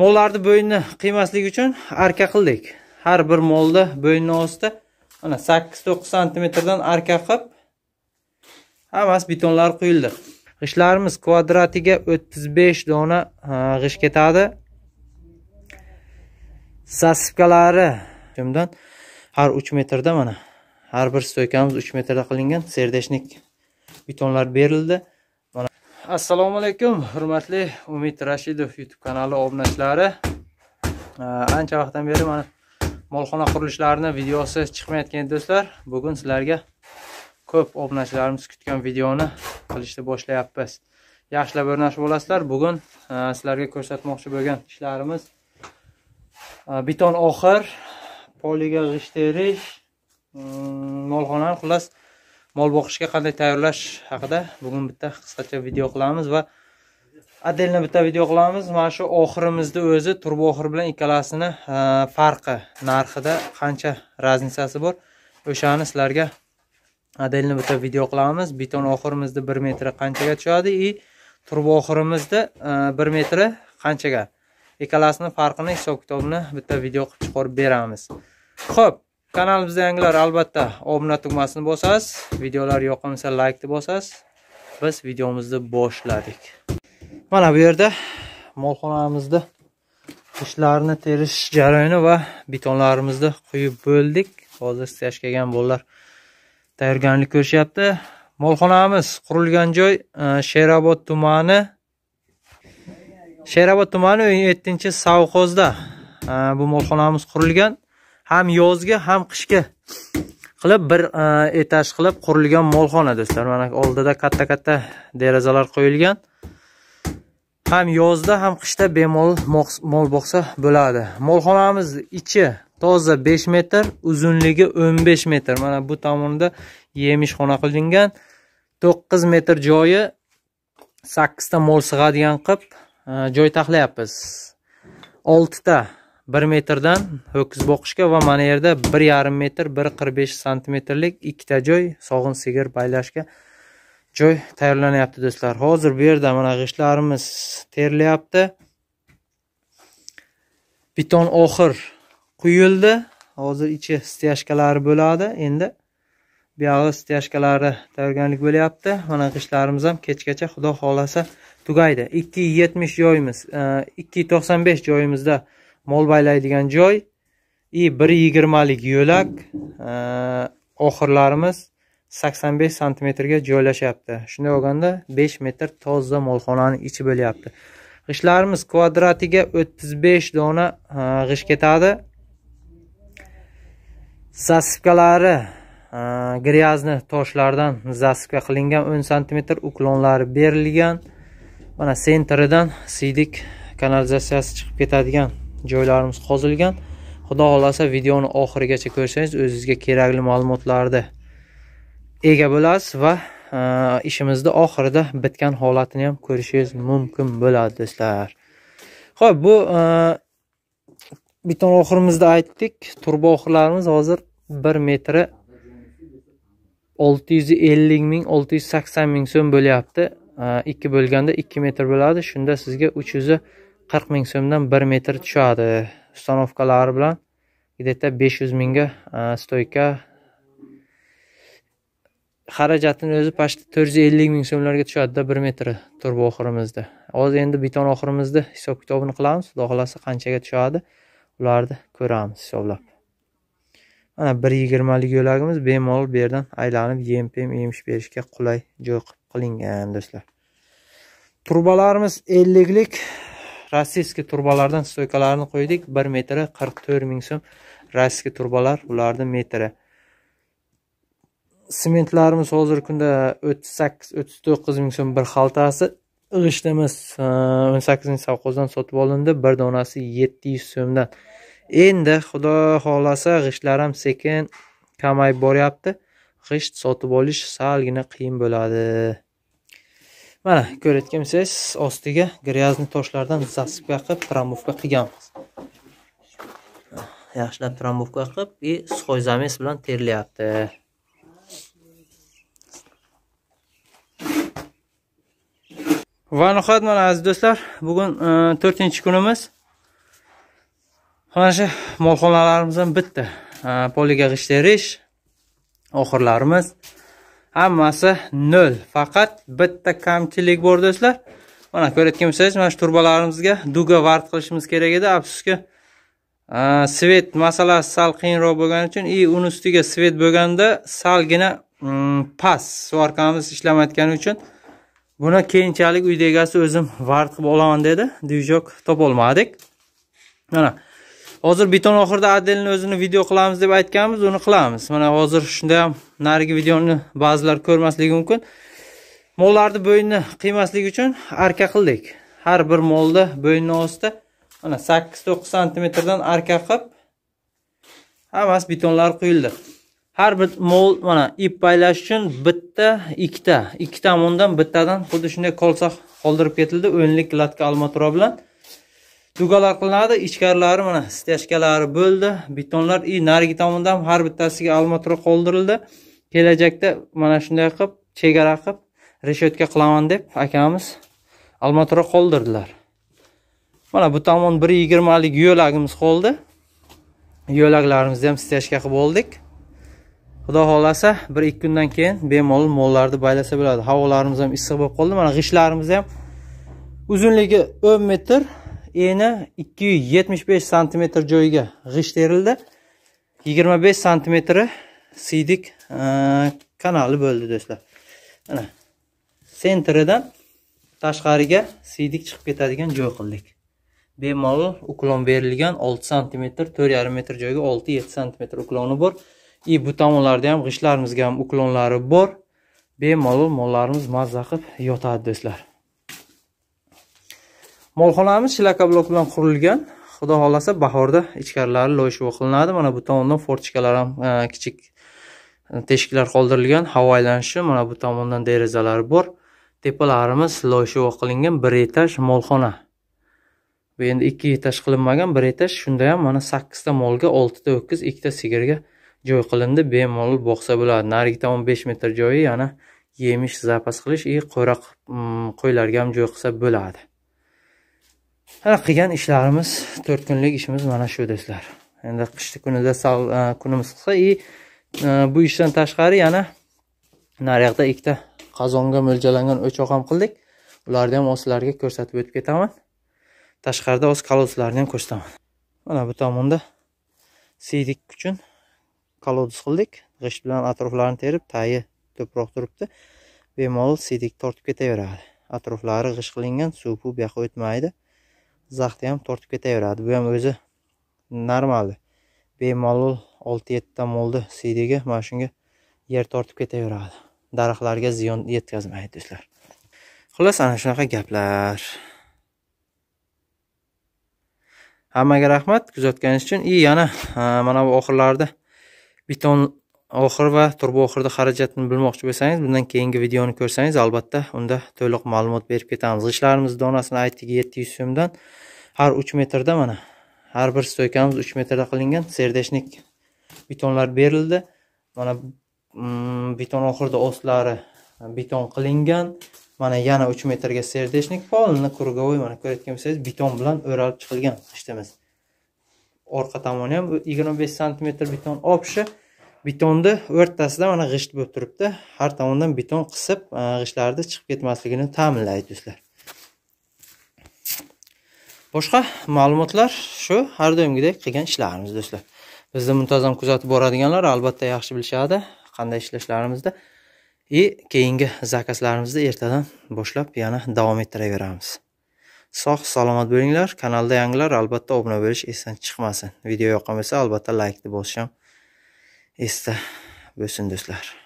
mollarni bo'yinni qiymasligi uchun arka qildik har bir molni bo'yinni ostida mana sakkiz to'qqiz santimetrdan arka qilib hammasi betonlar quyildi g'ishtlarimiz kvadratiga o'ttiz besh dona g'isht ketadi sasivkalari jumdan har uch metrda mana har bir stoykamiz uch metrda qilingan serdeshnik betonlar berildi assalomu alaykum hurmatli umid rashidov youtube kanali obunachilari ancha vaqtdan beri mana molxona qurilishlarini videosi chiqmayotgan edi do'stlar bugun sizlarga ko'p obunachilarimiz kutgan videoni qilishni boshlayapmiz yaxshilab o'rnashib olasizlar bugun e, sizlarga ko'rsatmoqchi bo'lgan ishlarimiz e, beton oxir poliga g'isht terish mm, molxonani xullas mol boqishga qanday tayyorlash haqida bugun bitta qisqacha video qilamiz va отдельно bitta video qilamiz mana shu oxirimizni o'zi turbo oxir bilan ikkalasini e, farqi narxida qancha raznisasi bor o'shani sizlarga отдельно bitta video qilamiz beton oxirimizni bir metri qanchaga tushadi и turbo oxirimizni e, bir metri qanchaga ikkalasini farqini hisob kitobini bitta video qilib chiqarib beramiz ho'p kanalimizda yangilar albatta obuna tugmasini bosasiz videolar yoqimlisa laykni bosasiz biz videomizni boshladik mana bu yerda molxonamizda ishlarni terish jarayoni va betonlarimizni quyib bo'ldik hozir stash kelgan bolalar tayyorgarlik ko'rishyapti molxonamiz qurilgan joy e, sherobod tumani sherobod tumani o'n yettinchi savxozda e, bu molxonamiz qurilgan ham yozgi ham qishki qilib bir e, etaj qilib qurilgan molxona do'stlar mana oldida katta katta derazalar qo'yilgan ham yozda ham qishda bemalol mol boqsa bo'ladi molxonamiz ichi toza 5 metr uzunligi 15 metr mana bu tomonda yemishxona qilingan 9 metr joyi 8 ta mol sig'adigan qilib e, joy taxlayapmiz 6 ta 1 metrdan ho'kiz boqishga va mana yerda 1,5 metr 1,45 santimetrlik ikkita joy sog'in sigir paylashga joy tayyorlanyapti do'stlar hozir bu yerda mana g'ishtlarimiz terlayapti beton oxir quyildi hozir ichi styashkalari bo'ladi endi buyog'i styashkalari tayyorgarlik bo'lyapti mana g'ishtlarimiz ham kechgacha xudo xohlasa tugaydi ikki yetmish joyimiz e, ikki to'qson besh joyimizda mol baylaydigan joy и bir yigirmalik yo'lak oxirlarimiz sakson besh santimetrga joylashyapti shunday bo'lganda besh metr toza molxonani ichi bo'lyapti g'ishtlarimiz kvadratiga o'ttiz besh dona g'isht ketadi zaspkalari gryazni toshlardan zaspka qilingan o'n santimetr uklonlari berilgan mana sentridan siydik kanalizatsiyasi chiqib ketadigan joylarimiz qozilgan xudo xohlasa videoni oxirigacha ko'rsangiz o'zingizga kerakli ma'lumotlarni ega bo'lasiz va e, ishimizni oxirida bitgan holatini ham ko'rishingiz mumkin bo'ladi do'stlar ho'p bu e, beton oxirimizda aytdik turba oxirlarimiz hozir bir metri olti yuz ellik ming olti yuz sakson ming so'm bo'lyapti e, ikki bo'lganda ikki metr bo'ladi shunda sizga uch qirq ming so'mdan bir metr tushadi ustanovkalari bilan где besh yuz mingga e, stoyka xarajatini o'zi почти to'rt yuz ellik ming so'mlarga tushadida bir metri turba oxirimizda hozir endi beton oxirimizda hisob kitobini qilamiz xudo xohlasa qanchaga tushadi ularni ko'ramiz hisoblab mana bir yigirmalik yo'lagimiz bemalol bu yerdan aylanib yem pem emish berishga qulay joy qilib qilingan do'stlar turbalarimiz elliklik rossiyski turbalardan stoykalarini qo'ydik bir metri qirq to'rt ming so'm rossiyski turbalar ularni metri sementlarimiz hozirgi kunda o'ttiz sakkiz o'ttiz to'qqiz ming so'm bir xaltasi g'ishtimiz e, o'n sakkizinchi savxozdan sotib olindi bir donasi yetti yuz so'mdan endi xudo xohlasa g'ishtlar ham sekin kamayib boryapti g'isht sotib olish salgina qiyin bo'ladi mana ko'rayotgansiz ostiga грязный toshlardan zaspka qilib tramovka qilganmiz yaxshilab tramovka qilib и сухой замес bilan terlayapti va nihoyat mana aziz do'stlar bugun e, to'rtinchi kunimiz mana shu molxonalarimizdan bitta e, poliga g'ishtirish oxirlarimiz hammasi nol faqat bitta kamchilik bor do'stlar mana ko'rayotgan bo'lsangiz mana shu turbalarimizga duga vart qilishimiz kerak edi afsuski svet masalasi sal qiyinroq bo'lgani uchun и uni ustiga svet bo'lganda salgina mm, past suvarkamiz ishlamayotgani uchun buni keyinchalik uyda egasi o'zim vart qilib olaman dedi dvijok topolmadik mana hozir beton oxirida adelni o'zini video qilamiz deb aytganmiz uni qilamiz mana hozir shunda ham narigi videoni ba'zilar ko'rmasligi mumkin mollarni bo'yinni qiymaslik uchun arka qildik har bir molni bo'yni ostida mana sakkiz to'qqiz santimetrdan arka qilib hammasi betonlar quyildi har bir mol mana ip paylash uchun bitta ikkita ikki tomondan bittadan xuddi shunday kolsa qoldirib ketildi o'nlik latka almatura bilan dugalar qilinadi ichkarilari mana styashkalari bo'ldi betonlar и narigi tomonda ham har bittasiga almatro qoldirildi kelajakda mana shunday qilib chegara qilib reshetka qilaman deb akamiz almatro qoldirdilar mana bu tomon bir yigirmalik yo'lagimiz qoldi yo'laklarimizni ham styashka qilib oldik xudo xohlasa bir ikki kundan keyin bemalol mollarni baylasa bo'ladi havolarimiz ham issiq bo'lib qoldi mana g'ishtlarimiz ham uzunligi o'n metr eni 275 yuz santimetr joyiga g'isht terildi 25 besh santimetri siydik e, kanali bo'ldi do'stlar mana sentridan tashqariga siydik chiqib ketadigan joy qildik bemalol uklon berilgan 6 sm 4,5 metr joyga 6-7 sm ukloni bor и bu tomonlarda ham g'ishtlarimizga ham uklonlari bor bemalol mollarimiz mazza qilib yotadi do'stlar molxonamiz shilaka blok bilan qurilgan xudo xohlasa bahorda ichkarilari loyshuva qilinadi mana bu tomondan fortikalar ham e, kichik e, teshiklar qoldirilgan havo aylanishi mana bu tomondan derazalari bor tepalarimiz loyshuva qilingan bir etaj molxona bu endi ikki etaj qilinmagan bir etaj shunda ham mana sakkizta molga oltita ho'kiz ikkita sigirga joy qilindi bemalol boqsa bo'ladi narigi tomon besh metr joyi yana yemish zapas qilish и qo'ra mm, qo'ylarga ham joy qilsa bo'ladi ana qilgan ishlarimiz to'rt kunlik ishimiz mana shu do'stlar endi qishni kunida sal e, kunimiz qisqa и e, bu ishdan tashqari yana nariyoqda ikkita qozonga mo'ljallangan o'choq ham qildik ularni ham sizlarga ko'rsatib o'tib ketaman tashqarida hozir kolodslarni ham ko'rsataman mana bu tomonda siydik uchun kolodus qildik g'isht bilan atroflarini terib tagi ko'proq turibdi bemalol siydik tortib ketaveradi atroflari g'isht qilingan suv bu yoqqa o'tmaydi zaxta ham tortib ketaveradi bu ham o'zi normali bemalol olti yettita molni siydiga mana shunga yer tortib ketaveradi daraxtlarga ziyon yetkazmaydi do'stlar xullas ana shunaqa gaplar hammaga rahmat kuzatganingiz uchun и yana mana bu oxirlarida biton oxir va turbo oxirida xarajatni bilmoqchi bo'lsangiz bundan keyingi videoni ko'rsangiz albatta unda to'liq ma'lumot berib ketamiz g'ishtlarimiz donasini aytdik yetti yuz so'mdan har uch metrda mana har bir stoykamiz uch metrda qilingan serdeshnik betonlar berildi mana mm, beton oxirida ostlari beton qilingan mana yana uch metrga serdeshnik polni круговой mana ko'rayotgan bo'lsangiz beton bilan o'ralib chiqilgan g'ishtimiz orqa tomoni ham yigirma besh santimetr beton общий betonni o'rtasida mana g'isht bo'lib turibdi har tomondan beton qisib e, g'ishtlarni chiqib ketmasligini ta'minlaydi do'stlar boshqa ma'lumotlar shu har doimgidek qilgan ishlarimiz do'stlar bizni muntazam kuzatib boradiganlar albatta yaxshi bilishadi qanday ishlashlarimizda и keyingi zakazlarimizni ertadan boshlab yana davom ettiraveramiz sog' salomat bo'linglar kanalda yangilar albatta obuna bo'lish esdan chiqmasin video yoqqan bo'lsa albatta laykni bosish ham İşte, bölsün dostlar.